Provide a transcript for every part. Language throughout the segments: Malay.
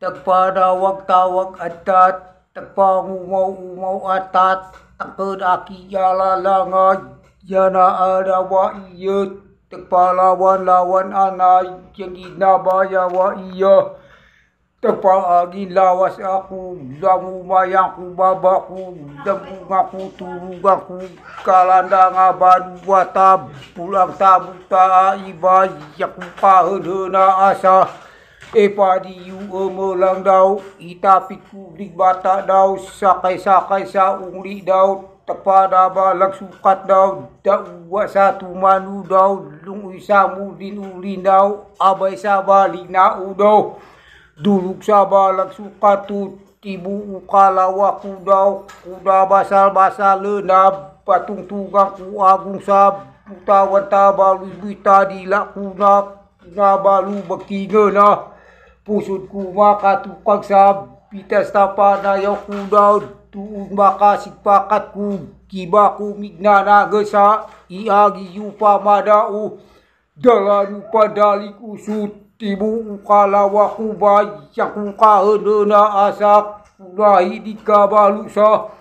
Tepada wakta wak atat Tepa mau mau atat Tepa daki jala langai Jana ada wa iya Tepa lawan lawan anai Yang ina bayar wa iya Tepa agi lawas aku Zamu mayaku babaku Zamu ngaku turu ngaku Kalandang abad Wata pulang tabu ta'ibai Yaku pahen hena asah E padi yu e melang dau, ita piku di bata dau, sakai sakai sa uli dau, tepa daba lak sukat dau, dak uwa satu tumanu dau, lung isa mudin ulin dau, abai sa balik na u dau, duluk sa balak sukat tu, tibu uka lawa ku dau, kuda basal basal le na, patung tugang ku agung sab, buta wanta balu tadi di ku nak, na balu bakinga na lah. pusut ku maka tu paksa pitas tapa na yo ku dau tu maka sipakat ku kiba migna na gesa i agi yupa madau dalan padali ku sut tibu kalawa ku bayak ku ka na asa ku di kabalu sa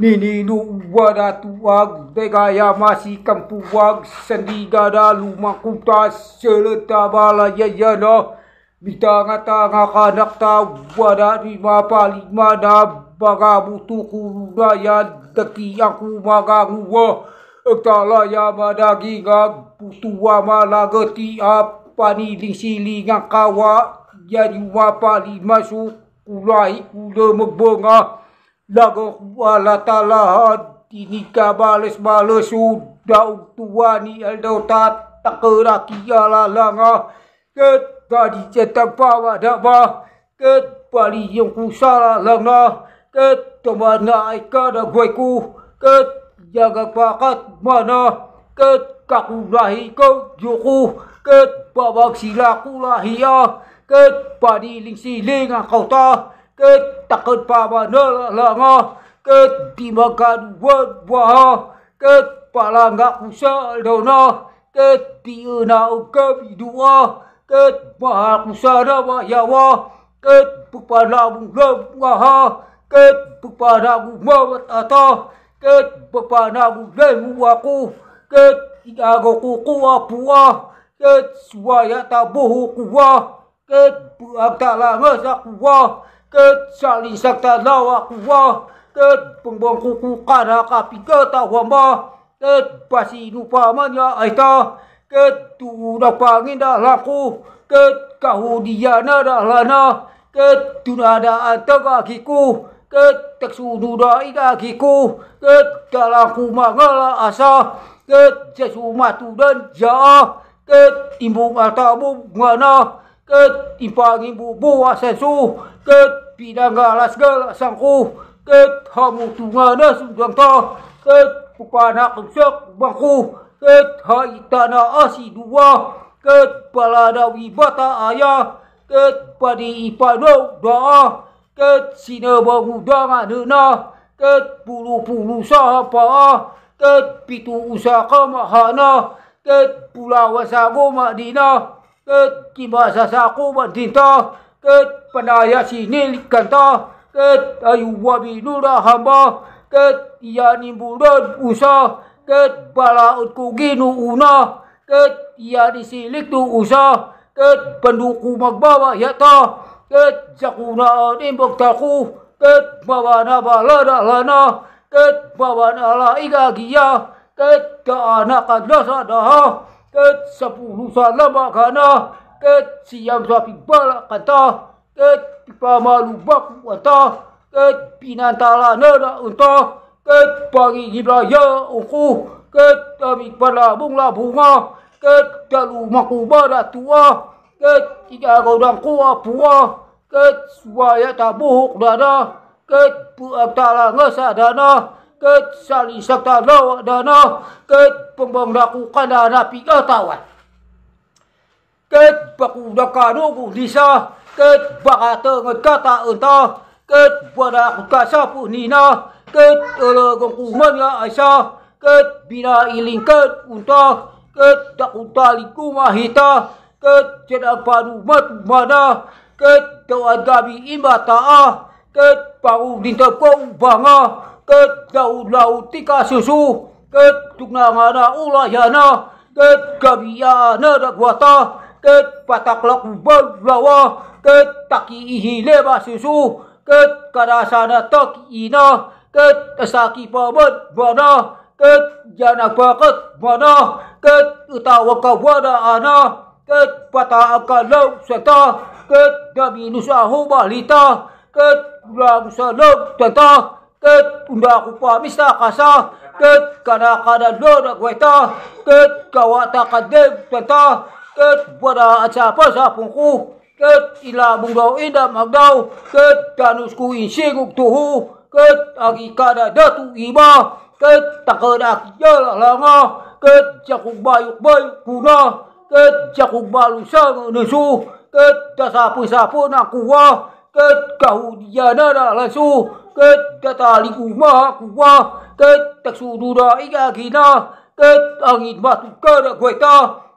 Nini Menino guarda tua de gaya masih kampu wag sendi gada luma kuta seleta bala yayana Bita ngata ngakanak ta wada lima palima mana baga butu kuda ya daki aku maga ngua Ektala ya madagi ngak butu wama lagi apa ni lingsi lingang kawa Ya lima palima masuk kulai kuda megbengah Lagokbala talahad, tinikabalis balisud, daog tuwani aldotat, takuraki alalanga, ket kadi cetapawa daba, ket pali yung kusala langna, ket tumana ay kada ku, ket jagapakat mana, ket kakulahi ko yuku, ket babag sila kulahiya, ket paniling siling ang kauta, ketakut pabanel lango ketimakan wad buah ket pala ngak usal dona ket tiu nau kami dua ket maha kusana mayawa ket pupala mungam waha ket pupala mungamat ata ket pupala mungam waku ket Jago kuku apua, ket suaya tabuh kuah, ket buat tak lama sakuwa, Kecuali sakta lawa kuwa Ke bumbung kuku kara kapi ke tawa Ket Ke basi lupa manya aita tu nak pangin dah laku Ket kau dia diana dah lana Ket Ke ada antara kiku Ket tak sududa ida kiku Ke dalam kumangala asa Ket jesu tu dan jaa Ke timbung atamu mana ketimpa ribu buah sesu ketidangga alas gel sangku ketamu tunga nasu jangta ketupa nak kecek bangku ketai tanah asi dua ketpala dawi bata ayah ketpadi ipano doa ketsina bangu dangan nena ketpulu-pulu sahapa ketpitu usaha kemahana ketpula wasago madinah ke timba sasa aku bantinta ke pendaya sini kanta ke ayu wabi nura hamba ke ia ya ni budon usah, ke bala utku ginu una ke ia ya di silik tu usah, ke penduku magbawa ya ta ke jakuna ni taku ke bawana bala dalana ke bawana la iga giya ke ka anak adlasa dah ke sepuluh salam makana ke siam suapi balak kata ke pipa malu bak wata ke pinan tala nerak unta ke pagi ibraya uku ke tabi pada bunga bunga ke jalu maku barat tua ke tiga rodang kua pua ke suaya tabuh dada ke buat tala ngesa dana ket sali sakta lawak dana ket pembang laku kanda napi ketawan ket baku daka nubu lisa ket barata ngat kata enta ket buada kasa pu nina ket ala gongku manga asa ket bina iling ket unta ket takutali kumahita ket jadak padu matu mana ket kawad gabi imba ta'ah ket baru dintepau bangah kết đầu đầu tí ca siêu su kết tục nào mà nó u lo giờ nó kết cầm giờ nó được vừa to kết và tạc lọc vơ vơ kết tạc y hì lê ba siêu su kết cả đà sa nó tạc y nó kết sa kỳ bờ bớt vợ nó kết giờ nào vợ kết vợ nó kết tàu vợ vợ nó nó kết và tà cả lâu sẽ to kết đã bị nusa hô bà lì ta kết làm sa lâu tuần ta Ket unda kupa mista kasa. Ket kada kada lor gueta. Ket kawa ta kade gueta. Ket buada aca pasa pungku. Ket ila bungau ida magdau. Ket kanusku insiguk tuhu. Ket agi kada datu iba. Ket takada kijala langa. Ket jakuk bayuk bayuk puna. Ket jakuk balusa nusu. Ket dasa pun sapu nak kuah. Ket kau dia nara lesu. Ket kata liku mah kuwa. Ket tak sudu dah ika kina. Ket angin batu kada kueta.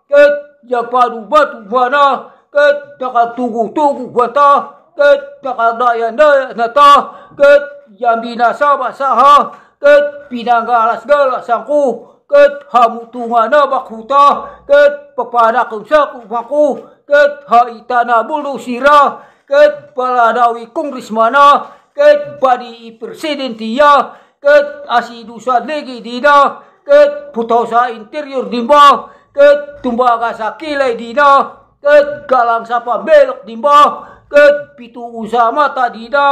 Ket yang padu batu mana. Ket tak tunggu tunggu kueta. Ket tak ada yang daya nata. Ket yang bina sama Ket pinang galas galas sangku. Ket hamu tungana bakuta. Ket pepada kumsa kumaku. Ket haitana bulu sirah. Ket baladawi kongres mana. Ket badi presiden dia. Ket asi dusa lagi dia. Ket putosa interior dimba. Ket tumba kasa kilai dia. Ket galang sapa belok dimba. Ket pitu usaha mata dia.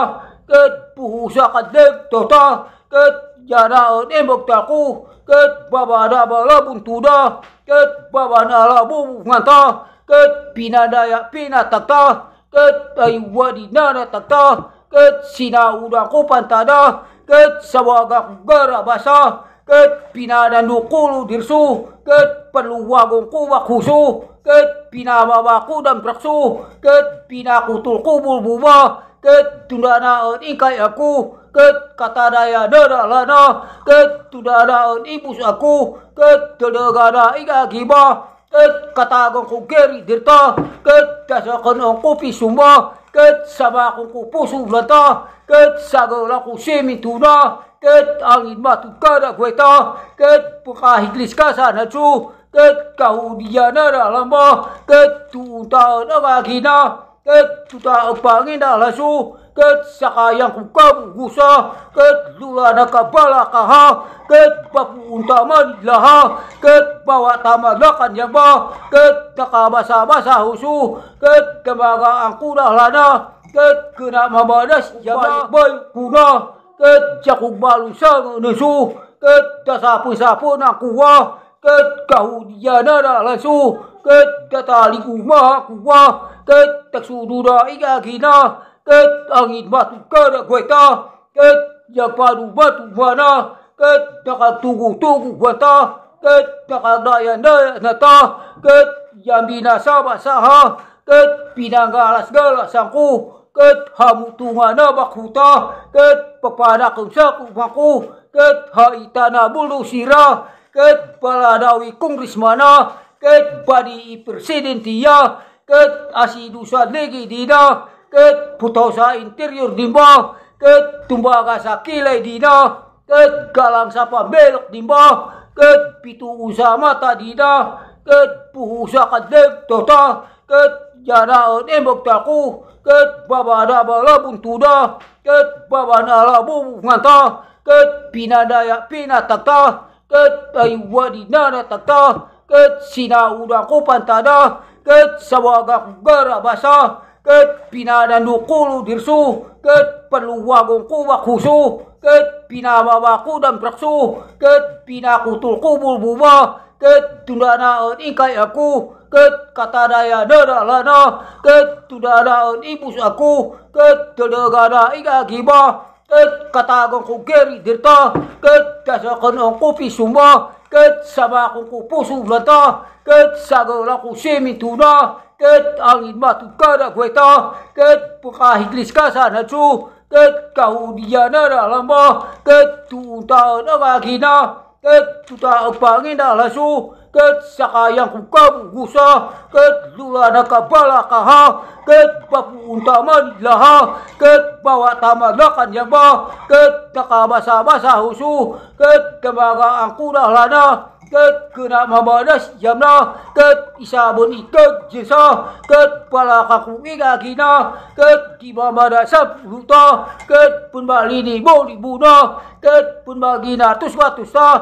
Ket puhu sakat dek tota. Ket jara nembok taku. Ket baba da bala pun tuda. Ket baba nala bubuk nganta. Ket pinadaya pinatakta. Ket Ket ayu wadi nara tata. Ket sina udah ku pantada. Ket sawagak gara basa. Ket pina dan dukulu dirsu. Ket perlu wagung ku wakusu. Ket pina mawaku dan praksu. Ket pina kutul kubul buma. Ket tunda na on ikai aku. Ket kata daya nara lana. Ket tunda na on ibus aku. Ket telegana ikai kibah. Ket katagong ko geri dirta, ket kasakan ang kopi suma, ket sama akong kupuso blata, ket sagala ko semituna, ket angin matugkada kweta, ket pukahiglis ka sana tsu, ket kahudiya na nalama, ket tuuntaan ang agina, ket tutaang pangin alasu, Ket sayang ku kam gusa Ket lula naka balaka ha Ket bapu unta manila ha Ket bawa tamad lakan yang ba Ket naka basa-basa husu Ket kemaga angkuna lana Ket kena mamadas yang baik kuna Ket jakuk balu sang nesu Ket tasapu-sapu nakuwa Ket kahu diana nalasu Ket kataliku maha kuwa Ket taksududa ikagina Ket Kết đang nhìn mặt cơ đã quay ta Kết nhà phà đủ bất vừa na Kết đã gặp tù ngủ tù ngủ vừa ta Kết đã gặp đại ở nơi là ta Kết nhà bì nà xa bà xa ha Kết bì nà ngà là sơ là sàng khu Kết hà mụ tù ngà nơ bạc khu ta Kết bà bà nà cầm xa cụ vạc khu Kết hà y ta nà bù lù xì ra Kết bà là đào y cung rì xmà na Kết bà đi y presidenti ya Kết asidu sa legi di da Kết ke putau sa interior dimbo ke tumbuh agasa kilai dina ke galang sapa belok dimbo ke pitu usaha mata dina ke puhu usaha kadep tota ke jana nembok taku ke baba ada bala buntuda ke baba nala bunganta ke pinadaya pinatakta ke ayu wadina natakta ke sina udah pantada. ke sawaga gara basah Ket pina dan dukulu dirsu. Ket perlu wagung ku wakusu. Ket pina wawaku dan praksu. Ket pina kutul ku bulbuma. Ket tunda na ingkai aku. Ket kata daya dada lana. Ket tunda na ibus aku. Ket dada gada giba. Ket kata agung ku geri dirta. Ket kasakan agung ku pisumba. Ket sama agung ku pusu blata. Ket sagal aku semituna. Ket Ket ang inmatu kada kweta. Get puka hiklis kasa na tu. Ket kau diana na dalamba. Ket tu ta na vagina. Get tu ta upangin dalasu. Ket saka ha. lah ha. yang kuka bungusa. Ket lula na kabala kaha. Ket papu untama di laha. Get bawa tamad lakan yang ba. Get takabasa basa husu. Ket kemaga angkura lana. Get Ket kena mabadas hòa bờ đất giảm lo Kết Ket xa kaku y kết dễ so Kết bà là khả khủ kí gà kí no Kết kì bà mà Ket sắp hữu to Kết bùn bà lì đi bộ lì bù no Kết bùn bà ghi nà tu xoá no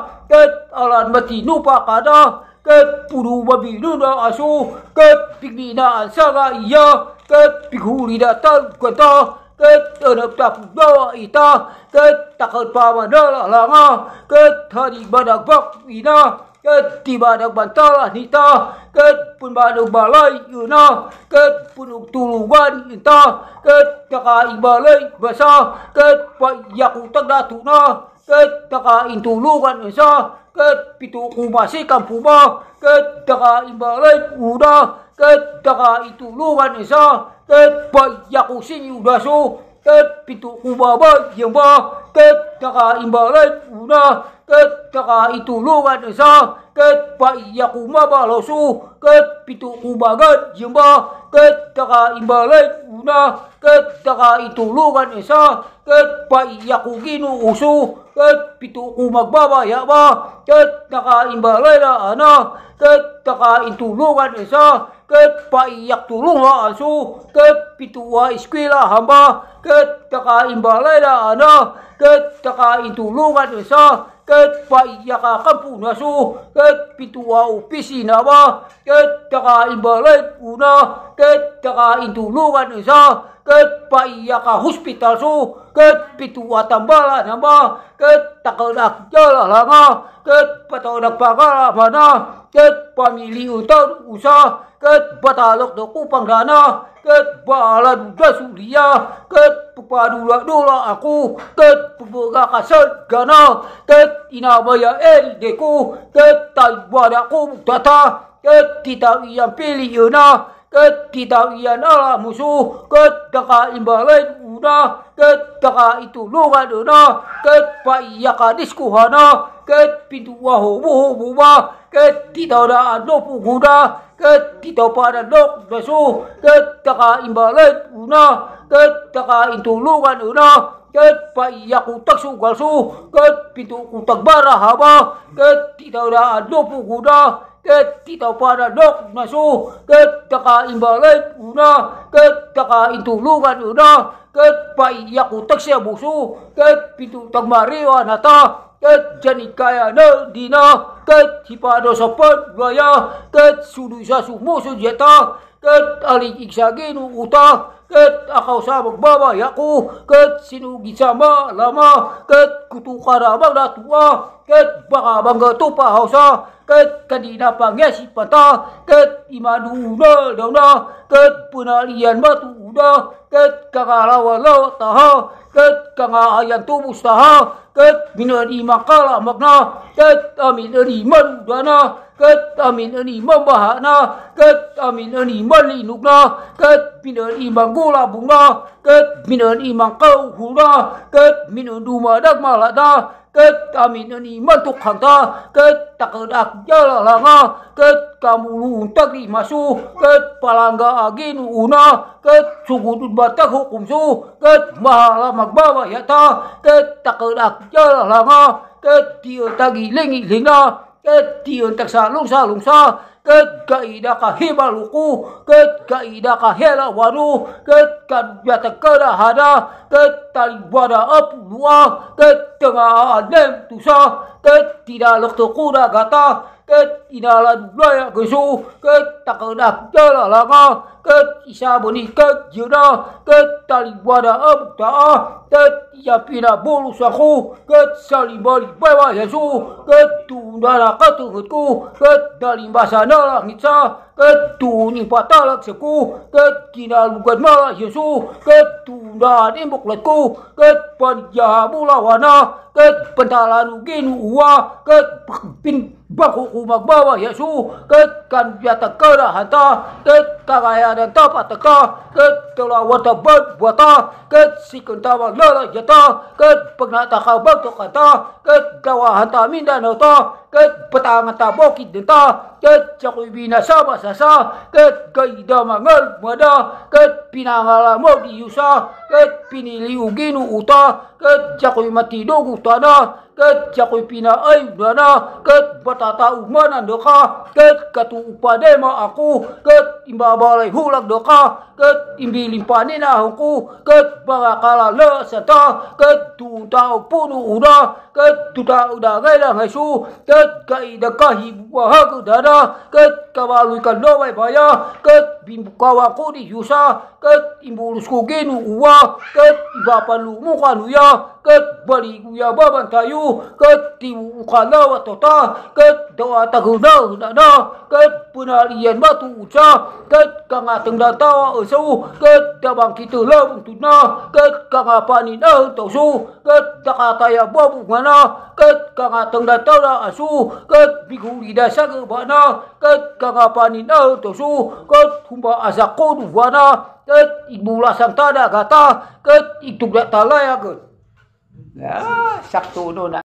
Kết bù đù bà bì nụ nà ả xu Kết bì bì nà ả xa gà y Ketara pabda ita, ketakar pabada lalama, ketari badak bak ina, keti badak bantal anita, ketpun badak balai ina, ketpun tuluban ita, ketakai balai basa, ketpayak utak datuna, ketakai tuluban insa, ketpitu kumasi kampuma, ketakai balai udah, ketakai tuluban insa, ketakai Tet bai yaku sin yu da su. Tet pitu uba ba yang ba. Tet taka imba lai una. Tet taka itu luan esa. Tet bai yaku ma ba lo su. Tet pitu uba ga yang ba. Tet taka imba lai una. Tet taka itu luan esa. Tet bai yaku ginu usu. Tet pitu uma ba ba ya ba. Tet taka imba lai la ana. Tet taka itu luan esa. Tet Ketpak iak tulung lah ansu. Ketpitua iskwi lah hamba. Ketaka imbalai lah ana. Ketaka intulung kan desa. Ketpak iak kampu nasu. Ketpitua upisi nama. Ketaka imbalai puna. Ketaka intulung kan desa. Ketpak iak hospital su. Ketpitua tambah lah nama. nak jalan lah lama. Ketpatodak pakar lah mana. Ketpak pamili utar usa ket batalok do kupang dana ket balan da suria ket pupadu dola aku ket pupuga kasut gana ket inabaya el deku ket taibuan aku data ket titang yang pilih yuna ket titang yang ala musuh ket daka imbalan una ket daka itu luka dana ket payaka diskuhana ket pintu wahobo buba ketidakadaan lo pengguna, ketidakpada lo besu, ketika imbalan una, ketika intulungan una, Ket payah ku tak sugal su, ket pintu ku tak barah haba, ket tidak ada adu puguna, ket tidak pada dok nasu, ket tak imbalan una, ket tak intulungan una, ket payah ku tak sebusu, ket pintu tak mariwa nata, Ket janikaya ne dina. Ket hipa dosa pet belaya. Ket sudu isa sumu sujeta. Ket alik iksa genu uta. Ket akau sabak baba yaku. Ket sinu gisama lama. Ket kutu karabang datua. Ket baka bangga tupa hausa. Ket kandina pangyasi patah. Ket imadu una dauna. Ket penalian batu udah. Ket kanga lawa lo taha. Ket kanga ayan tubus taha. Ket minari makala makna. Ket aminari mandwana. Ket aminari mambahana. Ket aminari malinukna. Ket minari manggula bunga. Ket minari mangkau hulna. Ket minari dumadak malakna. Ketaminan iman tu kanta. Ketakadak jalan langa. Ketamu luntak di masu. Ketpalangga agin una. Ketsugudut batak hukum su. Ketmahalamak bawah yata. Ketakadak jalan langa. Ketiotak giling ilinga. Ketiotak salung-salung sa. Ket kaida kahibaluku, ket kaida kahela waru, ket kadjata kada hada, tetapi pada apa tetapi ada tusah tetidak lakto kuda kesu ketakadak jala lama ketisah bunyi ketjuna ketali pada abta ketia pina bulu saku ketali yesu ketunda kata hutku ketali basa nalar Ketuni patah laksaku Ketkinal bukan malah Yesu Ketuna timbuk letku Ketpanjah mula wana Ketpentalan lah. ugin uwa Ketpintu Buat hukuman bawah Yesus. Ketkan jata kena hantar. Ketkan raya dan tempat teka. Ketelah wata berbuata. Ket sikun tawang lelah jata. Ket pengnak takar bantuk kata. Ket kawah hantar minda nauta. Ket petang hantar bokit denta. Ket cakui bina sama sasa. Ket gaida mangal muada. Ket pinang alamu diusah. ket pinili uginu uta ket jakoy matidog utana ket jakoy pinaay dana ket batata umanan doka ket katuupadema ako ket imba balai hulak doka ket imbi limpani na hongku ket baga kala le sata ket tu tau punu uda ket tu tau uda ga la hasu ket kai da kahi wa hak dada ket kawalu ka lo wai baya ket bim kawa ku di yusa ket imbulus ku genu uwa ket iba palu mu kanu ya ket bari ya baban tayu ket ti ukala wa tota ket tao ta gù nơ đã đơ kết bữa nào đi yên ba tụ cha kết càng ngày từng đợt tao ở sâu kết ta bằng kỳ tử lơ tụ na kết càng ngày bà nỉ nơ tổ su kết ta cả tay à bơ bụng ngàn kết càng ngày từng đợt tao ở à su kết bị gù đi đà sắc ở bà nơ kết càng ngày bà nỉ nơ tổ su kết hùng bà à giặc cô đủ vua nơ kết ibu la sang ta đã gạt ta kết ituk đã ta lai à kết sắc tu nô nè